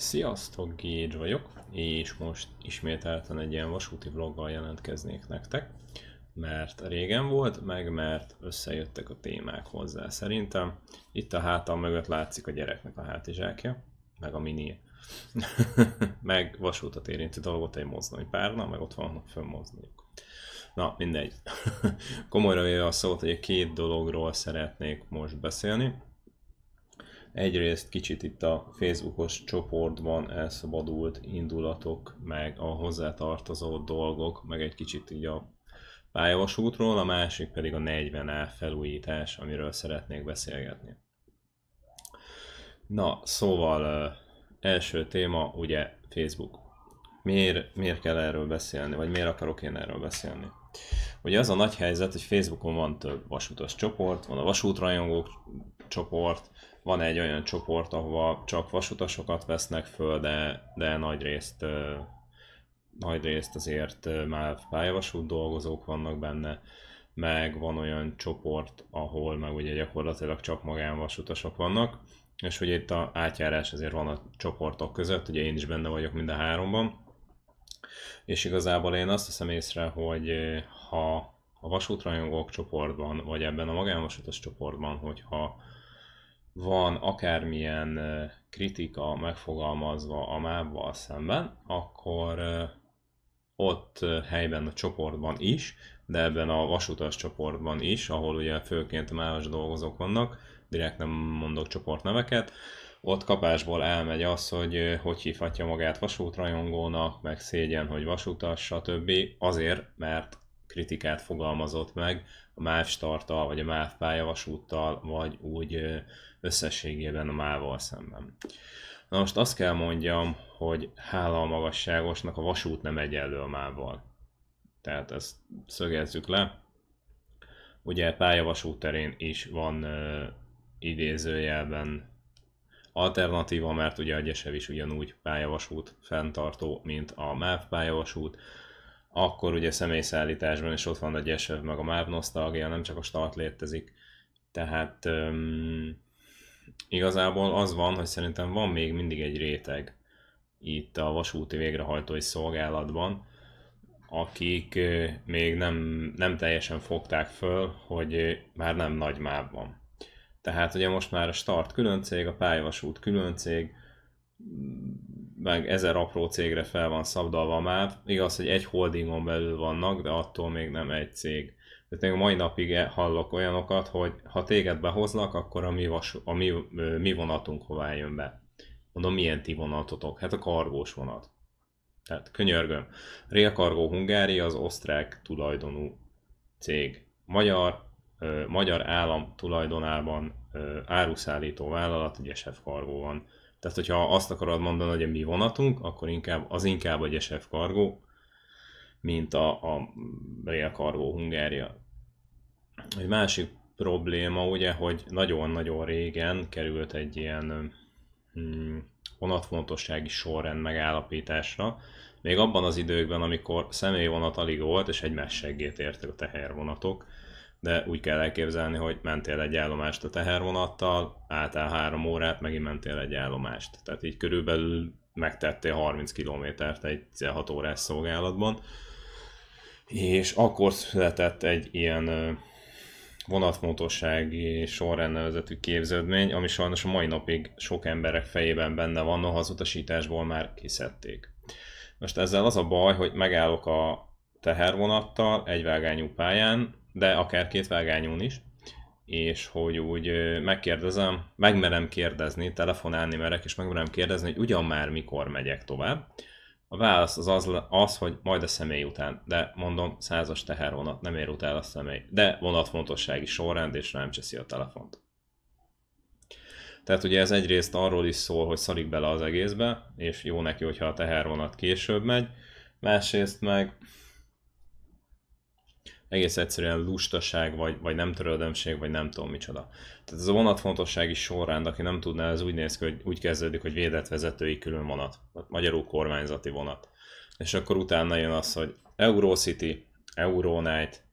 Sziasztok, Gégy vagyok, és most ismételten egy ilyen vasúti vloggal jelentkeznék nektek, mert régen volt, meg mert összejöttek a témák hozzá szerintem. Itt a hátam mögött látszik a gyereknek a hátizsákja, meg a mini, meg vasútat érinti, dolgot egy mozdony párna, meg ott vannak fönn mozdonyok. Na, mindegy. Komolyra véve a szót, hogy a két dologról szeretnék most beszélni. Egyrészt kicsit itt a Facebookos csoportban elszabadult indulatok, meg a hozzátartozó dolgok, meg egy kicsit így a pályavasútról, a másik pedig a 40A felújítás, amiről szeretnék beszélgetni. Na, szóval első téma ugye Facebook. Miért, miért kell erről beszélni, vagy miért akarok én erről beszélni? Ugye az a nagy helyzet, hogy Facebookon van több vasútos csoport, van a vasútrajongók csoport, van egy olyan csoport, ahova csak vasutasokat vesznek föl, de, de nagy részt nagy részt azért már pályavasút dolgozók vannak benne, meg van olyan csoport, ahol meg ugye gyakorlatilag csak magánvasutasok vannak, és hogy itt a átjárás azért van a csoportok között, ugye én is benne vagyok mind a háromban, és igazából én azt hiszem észre, hogy ha a vasútrajongók csoportban, vagy ebben a magánvasutas csoportban, hogyha van akármilyen kritika megfogalmazva a mábbal szemben, akkor ott helyben a csoportban is, de ebben a vasutas csoportban is, ahol ugye főként más dolgozók vannak, direkt nem mondok csoportneveket, ott kapásból elmegy az, hogy hogy hívhatja magát vasútrajongónak, meg szégyen, hogy vasutas, stb. Azért, mert kritikát fogalmazott meg a MÁV starttal, vagy a MÁV pályavasúttal, vagy úgy összességében a mával szemben. Na most azt kell mondjam, hogy hála a magasságosnak a vasút nem egyenlő a mával. Tehát ezt szögezzük le. Ugye pályavasút terén is van ö, idézőjelben alternatíva, mert ugye a Gyesev is ugyanúgy pályavasút fenntartó, mint a MÁV pályavasút, akkor ugye személyszállításban is ott van a Gyesev meg a MÁV nosztalgia, nem csak a start létezik, tehát öm, Igazából az van, hogy szerintem van még mindig egy réteg itt a vasúti végrehajtói szolgálatban, akik még nem, nem teljesen fogták föl, hogy már nem nagy máv van. Tehát ugye most már a start külön cég, a pályavasút külön cég, meg ezer apró cégre fel van szabdalva máv. Igaz, hogy egy holdingon belül vannak, de attól még nem egy cég tehát még mai napig hallok olyanokat, hogy ha téged behoznak, akkor a mi, vas, a mi, mi vonatunk hová jön be. Mondom, milyen ti vonatotok? Hát a kargós vonat. Tehát könyörgöm. Real Cargo Hungária az osztrák tulajdonú cég. Magyar, ö, magyar állam tulajdonában ö, áruszállító vállalat, egy SF Cargo van. Tehát, hogyha azt akarod mondani, hogy a mi vonatunk, akkor inkább, az inkább egy SF Cargo, mint a, a Real Cargo Hungária. Egy másik probléma ugye, hogy nagyon-nagyon régen került egy ilyen mm, vonatfontossági sorrend megállapításra, még abban az időkben, amikor személyvonat alig volt, és egymás seggét értek a tehervonatok, de úgy kell elképzelni, hogy mentél egy állomást a tehervonattal, álltál három órát, megint mentél egy állomást. Tehát így körülbelül megtettél 30 kilométert egy 16 órás szolgálatban, és akkor született egy ilyen vonatmódossági sorrendnevezetű képződmény, ami sajnos a mai napig sok emberek fejében benne van, noha az utasításból már kiszedték. Most ezzel az a baj, hogy megállok a tehervonattal egy vágányú pályán, de akár két vágányún is, és hogy úgy megkérdezem, megmerem kérdezni, telefonálni merek, és megmerem kérdezni, hogy ugyan már mikor megyek tovább, a válasz az, az, az, hogy majd a személy után, de mondom, százas tehervonat, nem ér utána a személy, de vonatfontossági sorrend, és nem cseszi a telefont. Tehát ugye ez egyrészt arról is szól, hogy szarik bele az egészbe, és jó neki, hogyha a tehervonat később megy, másrészt meg egész egyszerűen lustaság, vagy, vagy nem törődömség, vagy nem tudom micsoda. Tehát ez a vonatfontossági sorrend, aki nem tudná, ez úgy néz ki, hogy úgy kezdődik, hogy védett vezetői külön vonat, magyarul kormányzati vonat. És akkor utána jön az, hogy Eurocity, Euronight,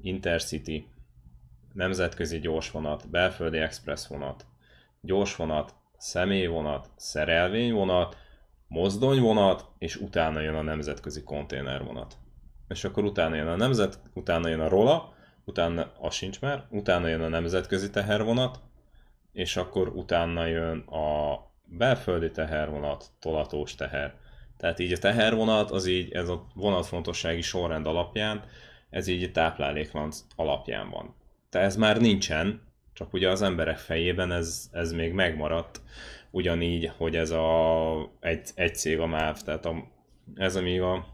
Intercity, nemzetközi gyorsvonat, belföldi express vonat, gyorsvonat, személyvonat, szerelvényvonat, mozdonyvonat, és utána jön a nemzetközi konténervonat és akkor utána jön a nemzet, utána jön a rola, utána az sincs már, utána jön a nemzetközi tehervonat, és akkor utána jön a belföldi tehervonat, tolatós teher. Tehát így a tehervonat, az így ez a vonatfontossági sorrend alapján, ez így a tápláléklánc alapján van. Tehát ez már nincsen, csak ugye az emberek fejében ez, ez még megmaradt, ugyanígy, hogy ez a egy, egy cég a MÁV, tehát a, ez amíg a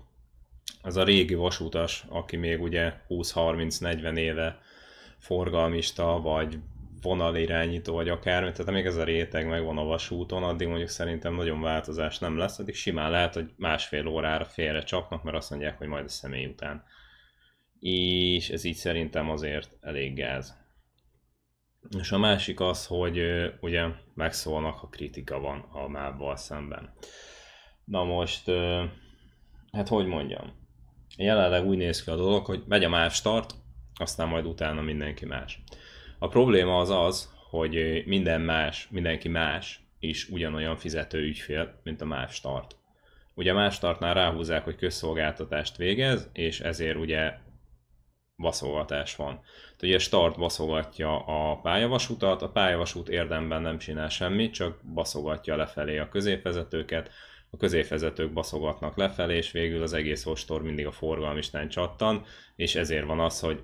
az a régi vasutas, aki még ugye 20-30-40 éve forgalmista, vagy vonalirányító, vagy akármi, tehát amíg ez a réteg megvan a vasúton, addig mondjuk szerintem nagyon változás nem lesz, addig simán lehet, hogy másfél órára félre csapnak, mert azt mondják, hogy majd a személy után. És ez így szerintem azért elég gáz. És a másik az, hogy ugye megszólnak, ha kritika van a mávval szemben. Na most, hát hogy mondjam, jelenleg úgy néz ki a dolog, hogy megy a más start, aztán majd utána mindenki más. A probléma az az, hogy minden más, mindenki más is ugyanolyan fizető ügyfél, mint a más start. Ugye a más startnál ráhúzzák, hogy közszolgáltatást végez, és ezért ugye baszolgatás van. Tehát ugye start baszogatja a pályavasutat, a pályavasút érdemben nem csinál semmit, csak baszogatja lefelé a középvezetőket, a középvezetők baszogatnak lefelé, és végül az egész ostor mindig a forgalmistán csattan, és ezért van az, hogy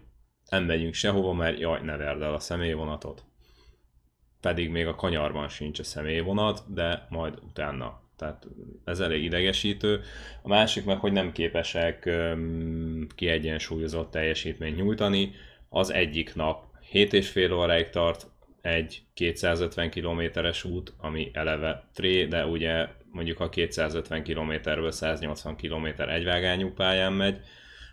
nem megyünk sehova, mert jaj, ne verd el a személyvonatot. Pedig még a kanyarban sincs a személyvonat, de majd utána. Tehát ez elég idegesítő. A másik meg, hogy nem képesek öm, kiegyensúlyozott teljesítményt nyújtani. Az egyik nap 7,5 óráig tart egy 250 kilométeres út, ami eleve tré, de ugye mondjuk a 250 km-ből 180 km egyvágányú pályán megy,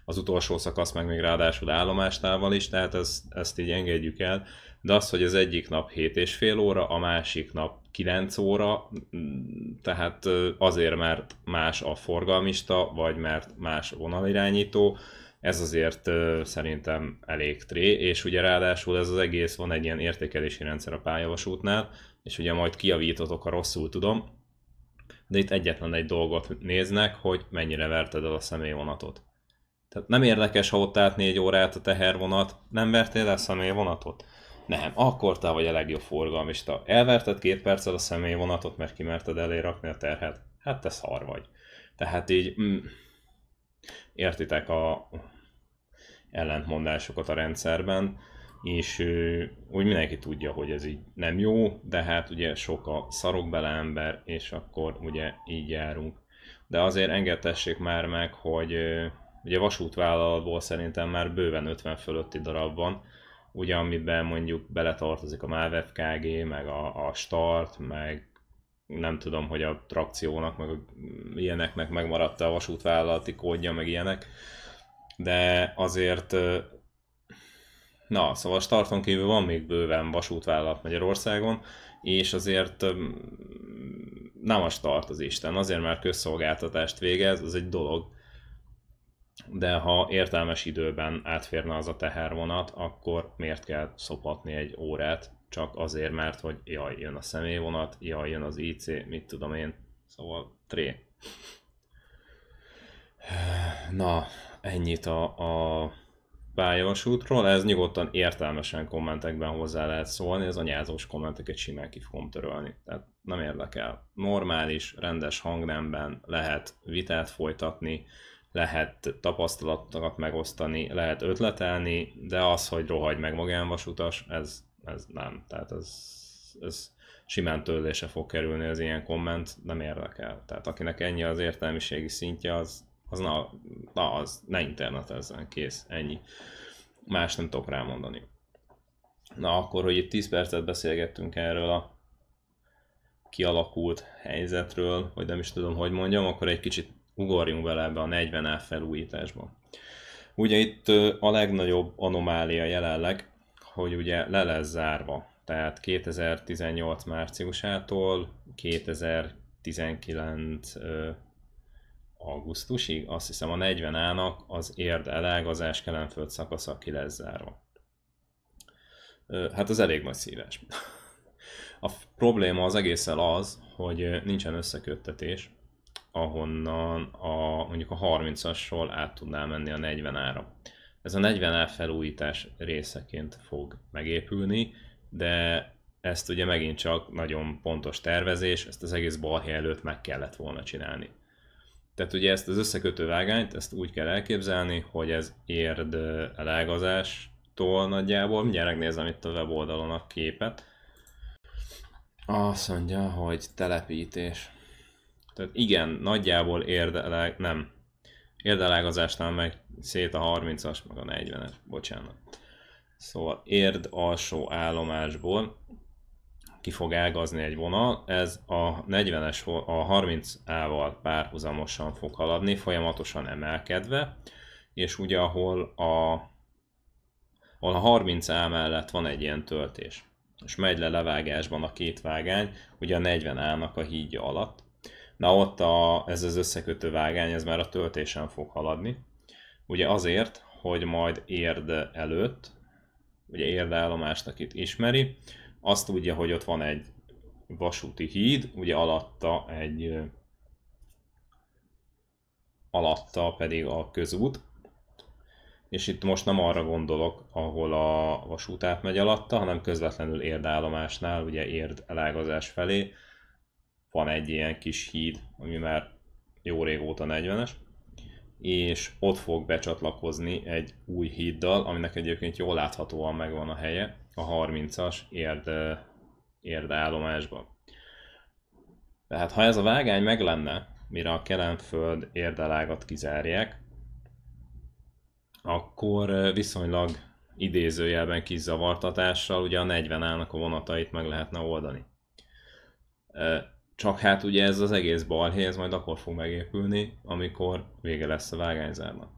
az utolsó szakasz meg még ráadásul állomástával is, tehát ezt, ezt így engedjük el. De az, hogy az egyik nap 7 és fél óra, a másik nap 9 óra, tehát azért, mert más a forgalmista, vagy mert más vonalirányító, ez azért szerintem elég tré, és ugye ráadásul ez az egész van egy ilyen értékelési rendszer a pályavasútnál, és ugye majd kiavítotok, ha rosszul tudom, de itt egyetlen egy dolgot néznek, hogy mennyire verted el a személyvonatot. Tehát nem érdekes, ha ott állt négy órát a tehervonat, nem vertél el személyvonatot? Nem, akkor te vagy a legjobb forgalmista. Elverted két perccel a személyvonatot, mert kimerted elé rakni a terhet. Hát te szar vagy. Tehát így, mm, értitek a ellentmondásokat a rendszerben és úgy mindenki tudja, hogy ez így nem jó, de hát ugye sok a szarok bele ember, és akkor ugye így járunk. De azért engedtessék már meg, hogy ugye vasútvállalatból szerintem már bőven 50 fölötti darab van, ugye amiben mondjuk beletartozik a MÁV FKG, meg a, a Start, meg nem tudom, hogy a trakciónak, meg a ilyeneknek megmaradt a vasútvállalati kódja, meg ilyenek, de azért Na, szóval starton kívül van még bőven vasútvállalat Magyarországon, és azért nem a start az Isten, azért mert közszolgáltatást végez, az egy dolog, de ha értelmes időben átférne az a tehervonat, akkor miért kell szopatni egy órát, csak azért, mert hogy jaj, jön a személyvonat, jaj, jön az IC, mit tudom én, szóval tré. Na, ennyit a, a pályavasútról, ez nyugodtan értelmesen kommentekben hozzá lehet szólni, ez anyázós kommenteket simán ki fogom törölni. Tehát nem érdekel. Normális, rendes hangnemben lehet vitát folytatni, lehet tapasztalatokat megosztani, lehet ötletelni, de az, hogy rohagy meg magánvasutas, ez, ez nem. Tehát ez, ez simán törlése fog kerülni az ilyen komment, nem érdekel. Tehát akinek ennyi az értelmiségi szintje, az az na, na az, ne internetezzen, kész, ennyi. Más nem tudok rámondani. Na akkor, hogy itt 10 percet beszélgettünk erről a kialakult helyzetről, vagy nem is tudom, hogy mondjam, akkor egy kicsit ugorjunk bele ebbe a 40 felújításba. Ugye itt a legnagyobb anomália jelenleg, hogy ugye le lesz zárva. Tehát 2018 márciusától 2019 augusztusig, azt hiszem a 40 ának az érd elágazás kelenföld szakasza ki lesz zárva. Hát az elég nagy szívás. A probléma az egészen az, hogy nincsen összeköttetés, ahonnan a, mondjuk a 30-asról át tudná menni a 40 ára. Ez a 40 á felújítás részeként fog megépülni, de ezt ugye megint csak nagyon pontos tervezés, ezt az egész balhé előtt meg kellett volna csinálni. Tehát ugye ezt az összekötő vágányt, ezt úgy kell elképzelni, hogy ez érd elágazástól nagyjából. Mindjárt megnézem itt a weboldalon a képet. Azt mondja, hogy telepítés. Tehát igen, nagyjából érdeleg, nem. Érdelágazásnál meg szét a 30-as, meg a 40-es, bocsánat. Szóval érd alsó állomásból ki fog ágazni egy vonal, ez a 40-es, a 30-ával párhuzamosan fog haladni, folyamatosan emelkedve, és ugye ahol a, ahol a 30A mellett van egy ilyen töltés, és megy le levágásban a két vágány, ugye a 40 ának a hídja alatt, na ott a, ez az összekötő vágány, ez már a töltésen fog haladni, ugye azért, hogy majd érd előtt, ugye érdállomásnak itt ismeri, azt tudja, hogy ott van egy vasúti híd, ugye alatta egy alatta pedig a közút, és itt most nem arra gondolok, ahol a vasút átmegy alatta, hanem közvetlenül érdállomásnál, ugye érd elágazás felé van egy ilyen kis híd, ami már jó régóta 40-es, és ott fog becsatlakozni egy új híddal, aminek egyébként jól láthatóan megvan a helye, a 30-as érd, érd állomásba. Tehát ha ez a vágány meg lenne, mire a Kelenföld érdelágat kizárják, akkor viszonylag idézőjelben kis zavartatással ugye a 40 állnak a vonatait meg lehetne oldani. Csak hát ugye ez az egész balhé, ez majd akkor fog megépülni, amikor vége lesz a vágányzárnak.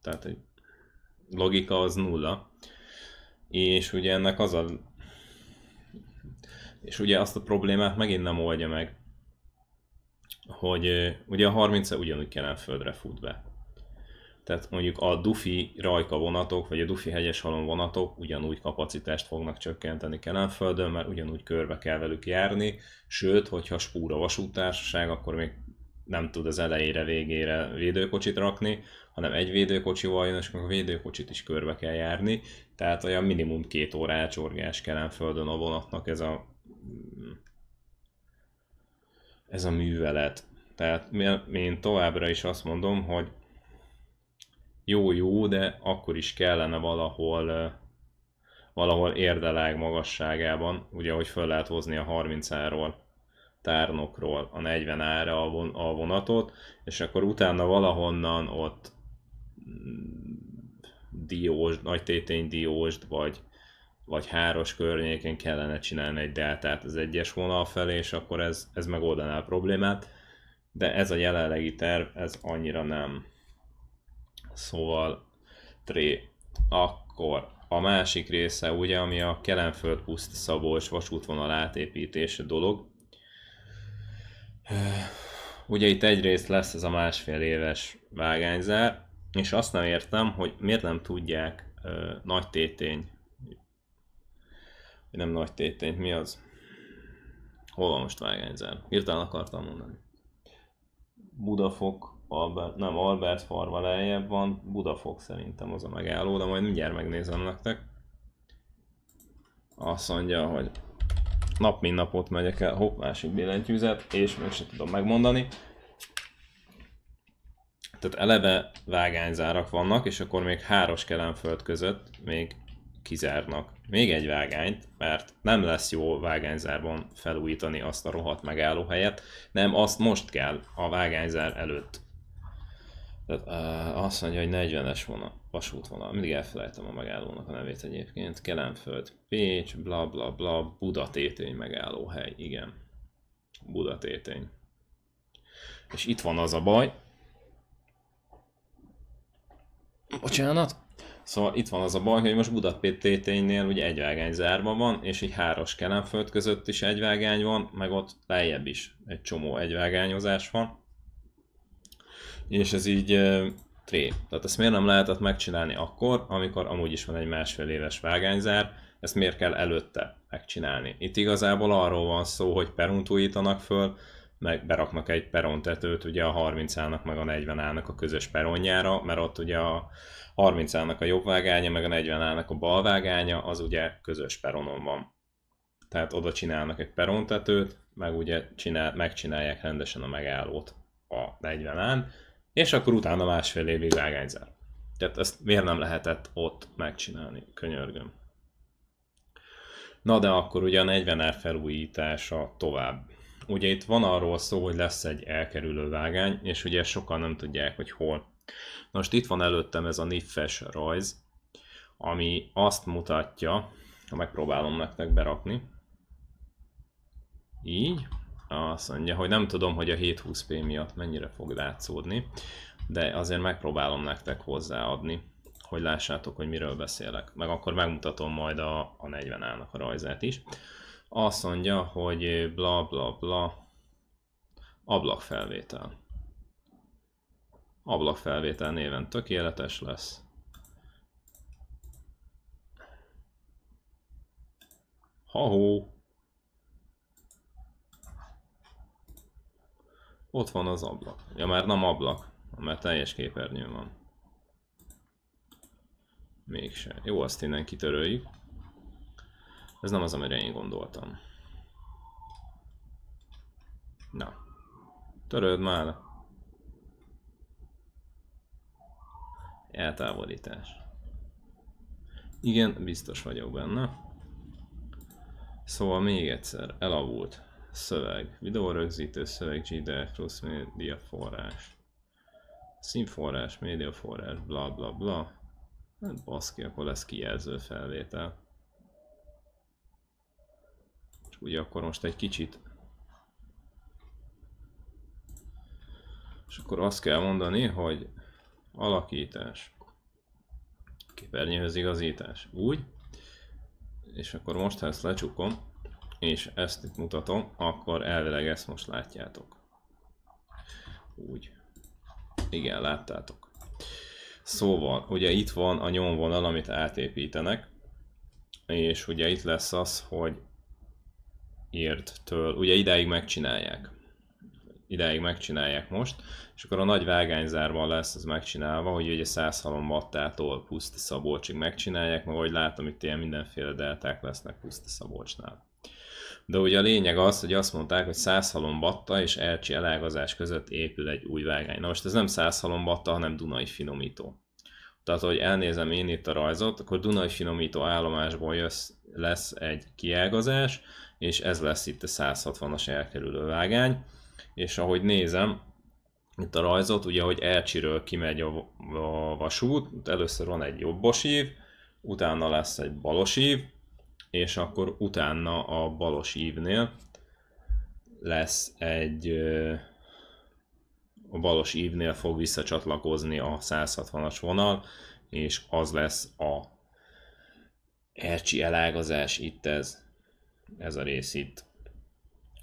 Tehát egy logika az nulla, és ugye ennek az a... És ugye azt a problémát megint nem oldja meg, hogy ugye a 30 -e ugyanúgy Kelen földre fut be. Tehát mondjuk a Dufi rajka vonatok, vagy a Dufi hegyes halom vonatok ugyanúgy kapacitást fognak csökkenteni Kelenföldön, mert ugyanúgy körbe kell velük járni, sőt, hogyha spúra vasútársaság, akkor még nem tud az elejére, végére védőkocsit rakni, hanem egy védőkocsival jön, és akkor a védőkocsit is körbe kell járni, tehát olyan minimum két óra elcsorgás kell földön a vonatnak ez a ez a művelet. Tehát én továbbra is azt mondom, hogy jó-jó, de akkor is kellene valahol valahol érdelág magasságában, ugye hogy föl lehet hozni a 30 ról tárnokról a 40 ára a vonatot, és akkor utána valahonnan ott mm, Diósd, nagy tétény Diósd, vagy, vagy háros környéken kellene csinálni egy deltát az egyes vonal felé, és akkor ez, ez megoldaná a problémát, de ez a jelenlegi terv, ez annyira nem. Szóval tré. Akkor a másik része ugye, ami a Kelenföld-Puszt-Szabolcs vasútvonal átépítése dolog, Ugye itt egyrészt lesz ez a másfél éves vágányzár, és azt nem értem, hogy miért nem tudják nagy tétény, nem nagy tétény, mi az? Hol van most vágányzár? Hirtelen akartam mondani. Budafok, Albert, nem, Albert Farva lejjebb van, Budafok szerintem az a megálló, de majd mindjárt megnézem nektek. Azt mondja, hogy nap mint nap ott megyek el, hopp, másik billentyűzet, és még sem tudom megmondani. Tehát eleve vágányzárak vannak, és akkor még háros kelemföld között még kizárnak még egy vágányt, mert nem lesz jó vágányzárban felújítani azt a rohadt megállóhelyet, nem azt most kell a vágányzár előtt azt mondja, hogy 40-es vonal, vasútvonal. Mindig elfelejtem a megállónak a nevét egyébként. Kelemföld, Pécs, bla bla bla, Budatétény megállóhely. Igen. Budatétény. És itt van az a baj. Bocsánat. Szóval itt van az a baj, hogy most Budatéténynél ugye egy vágány zárva van, és egy háros kelemföld között is egy vágány van, meg ott lejjebb is egy csomó egyvágányozás van és ez így tré. Tehát ezt miért nem lehetett megcsinálni akkor, amikor amúgy is van egy másfél éves vágányzár, ezt miért kell előtte megcsinálni? Itt igazából arról van szó, hogy peront újítanak föl, meg beraknak egy perontetőt ugye a 30 ának meg a 40 ának a közös peronjára, mert ott ugye a 30 ának a jobb vágánya, meg a 40 ának a bal vágánya, az ugye közös peronon van. Tehát oda csinálnak egy perontetőt, meg ugye csinál, megcsinálják rendesen a megállót a 40-en, és akkor utána másfél évig vágányzál. Tehát ezt miért nem lehetett ott megcsinálni, könyörgöm. Na de akkor ugye a 40R felújítása tovább. Ugye itt van arról szó, hogy lesz egy elkerülő vágány, és ugye sokan nem tudják, hogy hol. Most itt van előttem ez a niffes rajz, ami azt mutatja, ha megpróbálom nektek berakni, így, azt mondja, hogy nem tudom, hogy a 720p miatt mennyire fog látszódni, de azért megpróbálom nektek hozzáadni, hogy lássátok, hogy miről beszélek. Meg akkor megmutatom majd a, a 40-ának a rajzát is. Azt mondja, hogy bla bla bla ablakfelvétel. Ablakfelvétel néven tökéletes lesz. Ha-hó! Ott van az ablak. Ja, már nem ablak, mert teljes képernyő van. Mégse. Jó, azt innen kitöröljük. Ez nem az, amire én gondoltam. Na. Töröld már. Eltávolítás. Igen, biztos vagyok benne. Szóval még egyszer, elavult. Szöveg. Videórögzítő szöveg GDR Cross média forrás. Színforrás, forrás, bla bla bla. Hát baszki, akkor lesz kijelző felvétel. És ugye akkor most egy kicsit És akkor azt kell mondani, hogy alakítás, képernyőhöz igazítás, úgy, és akkor most ha ezt lecsukom, és ezt itt mutatom, akkor elvileg ezt most látjátok. Úgy. Igen, láttátok. Szóval, ugye itt van a nyomvonal, amit átépítenek, és ugye itt lesz az, hogy től, ugye ideig megcsinálják. ideig megcsinálják most, és akkor a nagy vágányzárban lesz ez megcsinálva, hogy ugye halom wattától Puszti Szabolcsig megcsinálják, mert ahogy látom itt ilyen mindenféle delták lesznek Puszti Szabolcsnál de ugye a lényeg az, hogy azt mondták, hogy halombatta és Elcsi elágazás között épül egy új vágány. Na most ez nem halombatta, hanem Dunai finomító. Tehát, hogy elnézem én itt a rajzot, akkor Dunai finomító állomásból jössz, lesz egy kiágazás, és ez lesz itt a 160-as elkerülő vágány. És ahogy nézem, itt a rajzot, ugye, hogy Elcsiről kimegy a, a vasút, először van egy jobbos ív, utána lesz egy balos ív, és akkor utána a balos ívnél lesz egy a balos ívnél fog visszacsatlakozni a 160-as vonal, és az lesz a ercsi elágazás itt ez, ez a rész itt.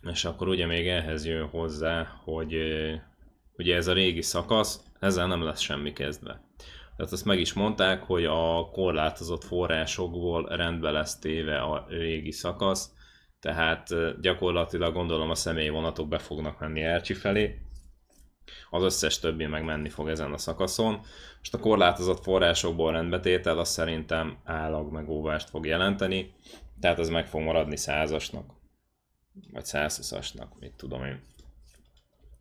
És akkor ugye még ehhez jön hozzá, hogy ugye ez a régi szakasz, ezzel nem lesz semmi kezdve. Tehát azt meg is mondták, hogy a korlátozott forrásokból rendbe lesz téve a régi szakasz, tehát gyakorlatilag gondolom a személyi vonatok be fognak menni Ercsi felé, az összes többi meg menni fog ezen a szakaszon. Most a korlátozott forrásokból rendbetétel az szerintem állag megóvást fog jelenteni, tehát ez meg fog maradni százasnak, vagy 120-asnak, mit tudom én.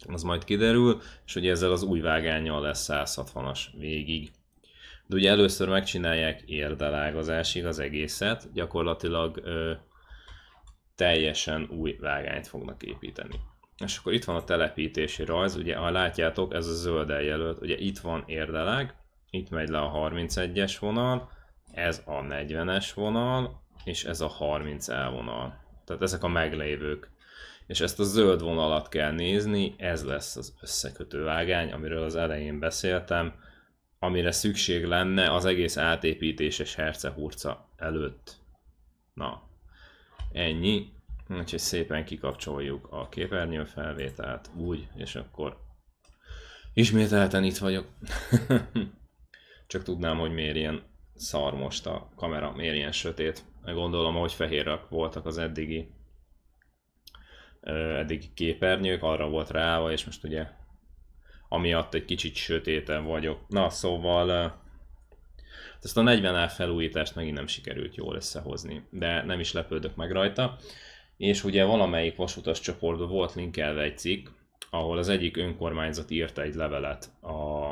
Az majd kiderül, és ugye ezzel az új vágányjal lesz 160-as végig de ugye először megcsinálják érdelágazásig az egészet, gyakorlatilag ö, teljesen új vágányt fognak építeni. És akkor itt van a telepítési rajz, ugye ha látjátok, ez a zöld eljelölt, ugye itt van érdelág, itt megy le a 31-es vonal, ez a 40-es vonal, és ez a 30 elvonal. Tehát ezek a meglévők. És ezt a zöld vonalat kell nézni, ez lesz az összekötő vágány, amiről az elején beszéltem, amire szükség lenne az egész átépítéses hercehurca előtt. Na, ennyi. Úgyhogy szépen kikapcsoljuk a képernyő felvételt, úgy, és akkor ismételten itt vagyok. Csak tudnám, hogy miért ilyen szar most a kamera, miért ilyen sötét. Gondolom, hogy fehérek voltak az eddigi, eddigi képernyők, arra volt ráva, és most ugye amiatt egy kicsit sötéten vagyok. Na szóval eh, ezt a 40 felújítást megint nem sikerült jól összehozni, de nem is lepődök meg rajta. És ugye valamelyik vasutas csoportban volt linkelve egy cikk, ahol az egyik önkormányzat írta egy levelet a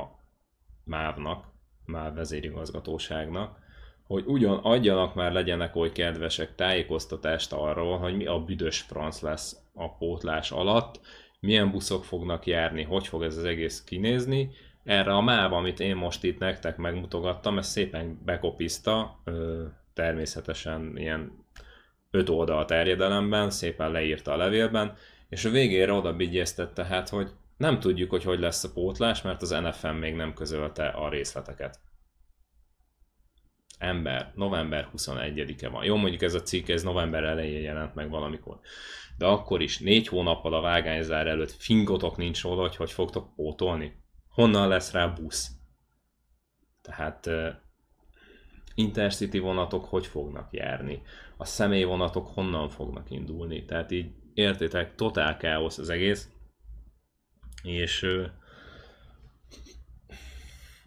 MÁV-nak, MÁV vezérigazgatóságnak, hogy ugyan adjanak már legyenek oly kedvesek tájékoztatást arról, hogy mi a büdös franc lesz a pótlás alatt, milyen buszok fognak járni, hogy fog ez az egész kinézni. Erre a máv, amit én most itt nektek megmutogattam, ez szépen bekopiszta, természetesen ilyen öt oldal terjedelemben, szépen leírta a levélben, és a végére oda hát, hogy nem tudjuk, hogy hogy lesz a pótlás, mert az NFM még nem közölte a részleteket ember, november 21-e van. Jó, mondjuk ez a cikk, ez november elején jelent meg valamikor. De akkor is négy hónappal a vágányzár előtt fingotok nincs róla, hogy hogy fogtok pótolni. Honnan lesz rá busz? Tehát uh, intercity vonatok hogy fognak járni? A személyvonatok honnan fognak indulni? Tehát így értétek, totál káosz az egész. És uh,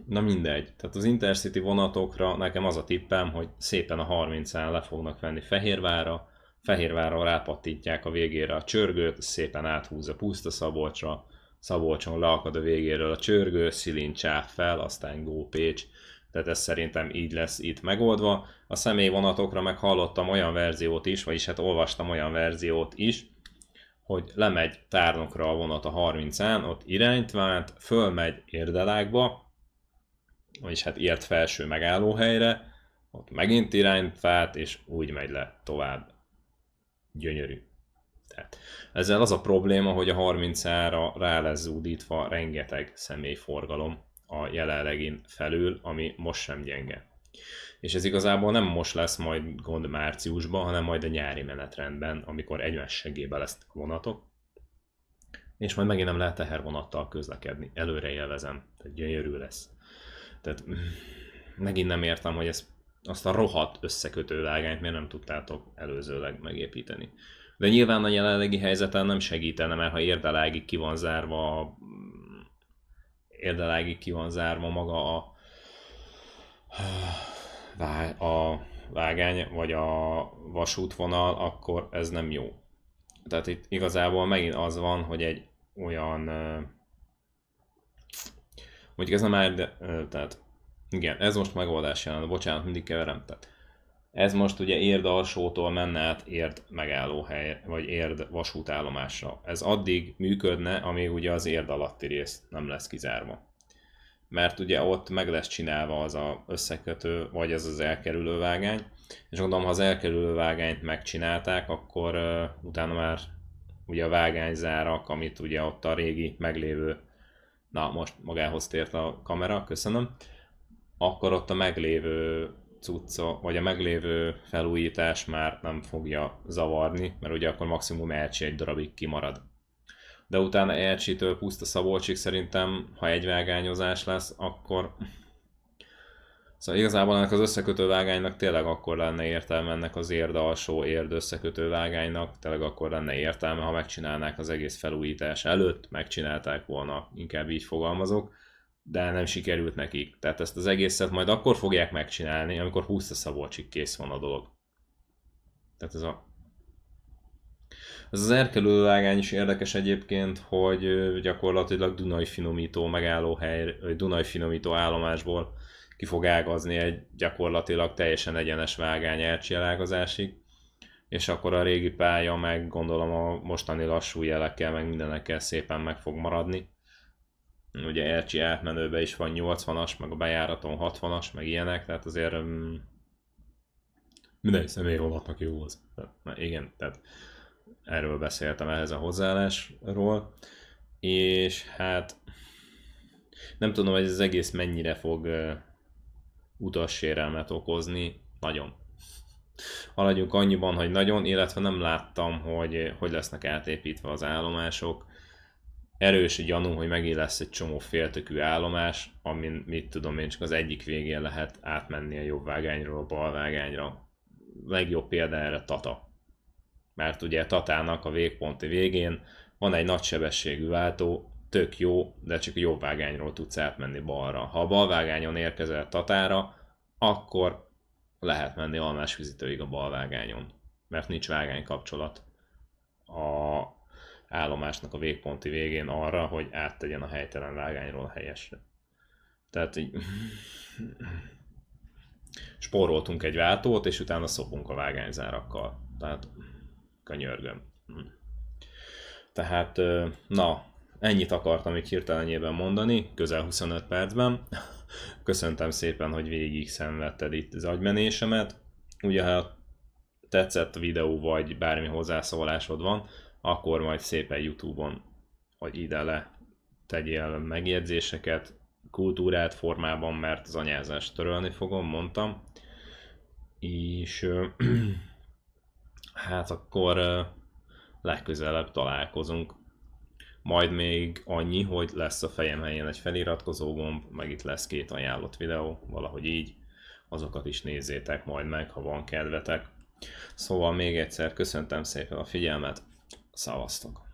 na mindegy. Tehát az Intercity vonatokra nekem az a tippem, hogy szépen a 30 án le fognak venni Fehérvára, fehérvára rápattintják a végére a csörgőt, szépen áthúzza puszta Szabolcsra, Szabolcson leakad a végéről a csörgő, szilincsáv fel, aztán Pécs. Tehát ez szerintem így lesz itt megoldva. A személyvonatokra meg hallottam olyan verziót is, vagyis hát olvastam olyan verziót is, hogy lemegy tárnokra a vonat a 30-án, ott irányt vált, fölmegy érdelákba, vagyis hát ért felső megállóhelyre, ott megint irányt vált, és úgy megy le tovább. Gyönyörű. Tehát ezzel az a probléma, hogy a 30-ára rá lesz zúdítva rengeteg személyforgalom a jelenlegin felül, ami most sem gyenge. És ez igazából nem most lesz majd gond márciusban, hanem majd a nyári menetrendben, amikor egymás segébe lesznek a vonatok, és majd megint nem lehet tehervonattal közlekedni. Előre jelezem, tehát gyönyörű lesz. Tehát megint nem értem, hogy ezt, azt a rohadt összekötő vágányt miért nem tudtátok előzőleg megépíteni. De nyilván a jelenlegi helyzeten nem segítene, mert ha érdelágig ki van zárva érdelágig ki van zárva maga a, a vágány, vagy a vasútvonal, akkor ez nem jó. Tehát itt igazából megint az van, hogy egy olyan Mondjuk ez nem már, de, tehát igen, ez most megoldás jelent, bocsánat, mindig keverem. Tehát ez most ugye érd alsótól menne át érd megállóhely, vagy érd vasútállomásra. Ez addig működne, amíg ugye az érd alatti rész nem lesz kizárva. Mert ugye ott meg lesz csinálva az a összekötő, vagy ez az elkerülő vágány, és gondolom, ha az elkerülő vágányt megcsinálták, akkor uh, utána már ugye a vágányzárak, amit ugye ott a régi meglévő na most magához tért a kamera, köszönöm, akkor ott a meglévő cucca, vagy a meglévő felújítás már nem fogja zavarni, mert ugye akkor maximum elcsi egy darabig kimarad. De utána elcsitől puszta szabolcsik szerintem, ha egy vágányozás lesz, akkor Szóval igazából ennek az összekötővágánynak tényleg akkor lenne értelme, ennek az érd alsó érd összekötővágánynak tényleg akkor lenne értelme, ha megcsinálnák az egész felújítás előtt, megcsinálták volna, inkább így fogalmazok, de nem sikerült nekik. Tehát ezt az egészet majd akkor fogják megcsinálni, amikor 20 szabolcsig kész van a dolog. Tehát ez a ez az vágány is érdekes egyébként, hogy gyakorlatilag Dunai finomító hely, vagy Dunai finomító állomásból ki fog ágazni egy gyakorlatilag teljesen egyenes vágány Ercsi és akkor a régi pálya meg gondolom a mostani lassú jelekkel, meg mindenekkel szépen meg fog maradni. Ugye Elcsi átmenőben is van 80-as, meg a bejáraton 60-as, meg ilyenek, tehát azért mm, személy vonatnak jó az. Na, igen, tehát erről beszéltem ehhez a hozzáállásról, és hát nem tudom, hogy ez az egész mennyire fog utassérelmet okozni, nagyon. Maradjunk annyiban, hogy nagyon, illetve nem láttam, hogy hogy lesznek átépítve az állomások. Erős gyanú, hogy megint lesz egy csomó féltökű állomás, amin mit tudom én, csak az egyik végén lehet átmenni a jobb vágányról a bal vágányra. Legjobb példa erre Tata. Mert ugye Tatának a végponti végén van egy nagysebességű váltó, tök jó, de csak a jobb vágányról tudsz átmenni balra. Ha a bal vágányon érkezel Tatára, akkor lehet menni almás vizitőig a bal vágányon, mert nincs vágány kapcsolat a állomásnak a végponti végén arra, hogy áttegyen a helytelen vágányról a helyesre. Tehát így spóroltunk egy váltót, és utána szopunk a vágányzárakkal. Tehát könyörgöm. Hm. Tehát, na, Ennyit akartam itt hirtelenjében mondani, közel 25 percben. Köszöntem szépen, hogy végig szenvedted itt az agymenésemet. Ugye, ha tetszett a videó, vagy bármi hozzászólásod van, akkor majd szépen Youtube-on, hogy ide le tegyél megjegyzéseket, kultúrát formában, mert az anyázást törölni fogom, mondtam. És hát akkor legközelebb találkozunk majd még annyi, hogy lesz a fejem helyén egy feliratkozó gomb, meg itt lesz két ajánlott videó, valahogy így, azokat is nézzétek majd meg, ha van kedvetek. Szóval még egyszer köszöntem szépen a figyelmet, szavaztok!